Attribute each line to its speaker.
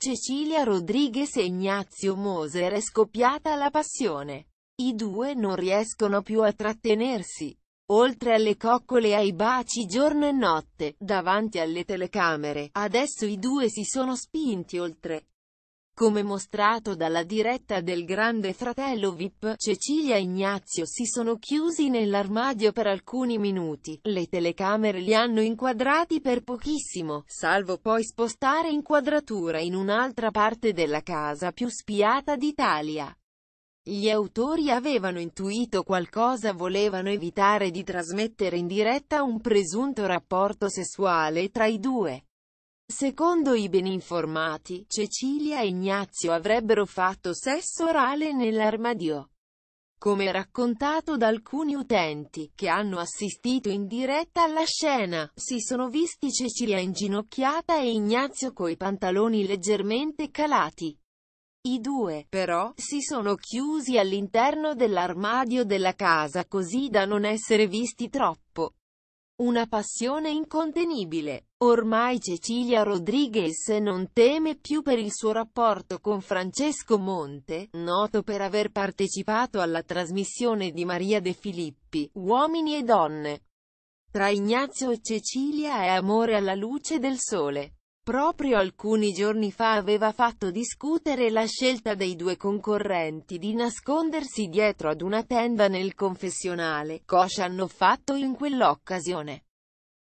Speaker 1: Cecilia Rodriguez e Ignazio Moser è scoppiata la passione. I due non riescono più a trattenersi. Oltre alle coccole e ai baci giorno e notte, davanti alle telecamere, adesso i due si sono spinti oltre. Come mostrato dalla diretta del Grande Fratello VIP, Cecilia e Ignazio si sono chiusi nell'armadio per alcuni minuti, le telecamere li hanno inquadrati per pochissimo, salvo poi spostare inquadratura in un'altra parte della casa più spiata d'Italia. Gli autori avevano intuito qualcosa volevano evitare di trasmettere in diretta un presunto rapporto sessuale tra i due. Secondo i ben informati, Cecilia e Ignazio avrebbero fatto sesso orale nell'armadio. Come raccontato da alcuni utenti, che hanno assistito in diretta alla scena, si sono visti Cecilia inginocchiata e Ignazio coi pantaloni leggermente calati. I due, però, si sono chiusi all'interno dell'armadio della casa così da non essere visti troppo. Una passione incontenibile. Ormai Cecilia Rodriguez non teme più per il suo rapporto con Francesco Monte, noto per aver partecipato alla trasmissione di Maria De Filippi, Uomini e Donne. Tra Ignazio e Cecilia è amore alla luce del sole. Proprio alcuni giorni fa aveva fatto discutere la scelta dei due concorrenti di nascondersi dietro ad una tenda nel confessionale, cosa hanno fatto in quell'occasione.